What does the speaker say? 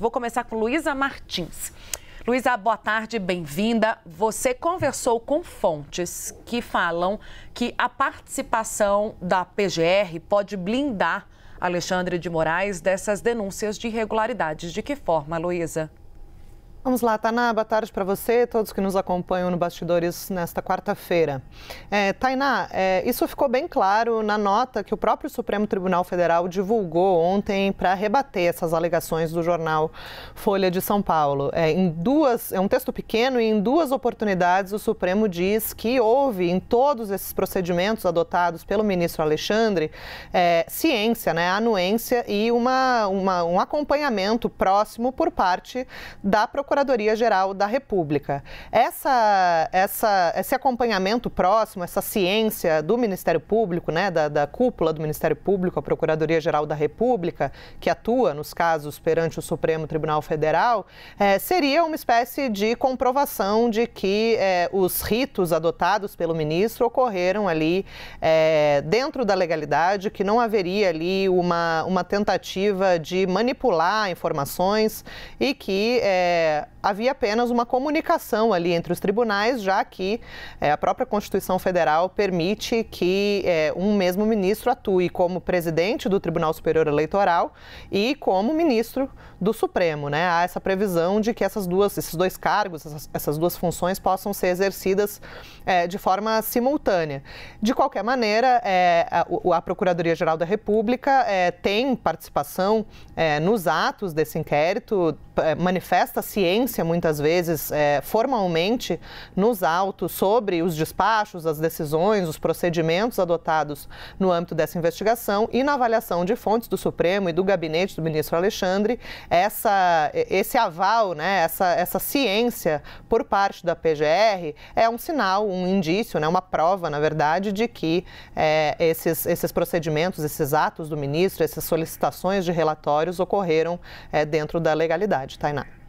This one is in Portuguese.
Vou começar com Luísa Martins. Luísa, boa tarde, bem-vinda. Você conversou com fontes que falam que a participação da PGR pode blindar Alexandre de Moraes dessas denúncias de irregularidades. De que forma, Luísa? Vamos lá, Tainá, boa tarde para você, todos que nos acompanham no Bastidores nesta quarta-feira. É, Tainá, é, isso ficou bem claro na nota que o próprio Supremo Tribunal Federal divulgou ontem para rebater essas alegações do jornal Folha de São Paulo. É, em duas, é um texto pequeno e em duas oportunidades o Supremo diz que houve em todos esses procedimentos adotados pelo ministro Alexandre é, ciência, né, anuência e uma, uma, um acompanhamento próximo por parte da Procuradoria Procuradoria-Geral da República. Essa, essa, esse acompanhamento próximo, essa ciência do Ministério Público, né, da, da cúpula do Ministério Público, a Procuradoria-Geral da República, que atua nos casos perante o Supremo Tribunal Federal, é, seria uma espécie de comprovação de que é, os ritos adotados pelo ministro ocorreram ali é, dentro da legalidade, que não haveria ali uma, uma tentativa de manipular informações e que é, havia apenas uma comunicação ali entre os tribunais, já que é, a própria Constituição Federal permite que é, um mesmo ministro atue como presidente do Tribunal Superior Eleitoral e como ministro do Supremo. Né? Há essa previsão de que essas duas, esses dois cargos, essas, essas duas funções possam ser exercidas eh, de forma simultânea. De qualquer maneira, a, a Procuradoria-Geral da República tem participação nos atos desse inquérito, manifesta ciência muitas vezes, é, formalmente, nos autos sobre os despachos, as decisões, os procedimentos adotados no âmbito dessa investigação e na avaliação de fontes do Supremo e do gabinete do ministro Alexandre, essa, esse aval, né, essa, essa ciência por parte da PGR é um sinal, um indício, né, uma prova, na verdade, de que é, esses, esses procedimentos, esses atos do ministro, essas solicitações de relatórios ocorreram é, dentro da legalidade. Tainá.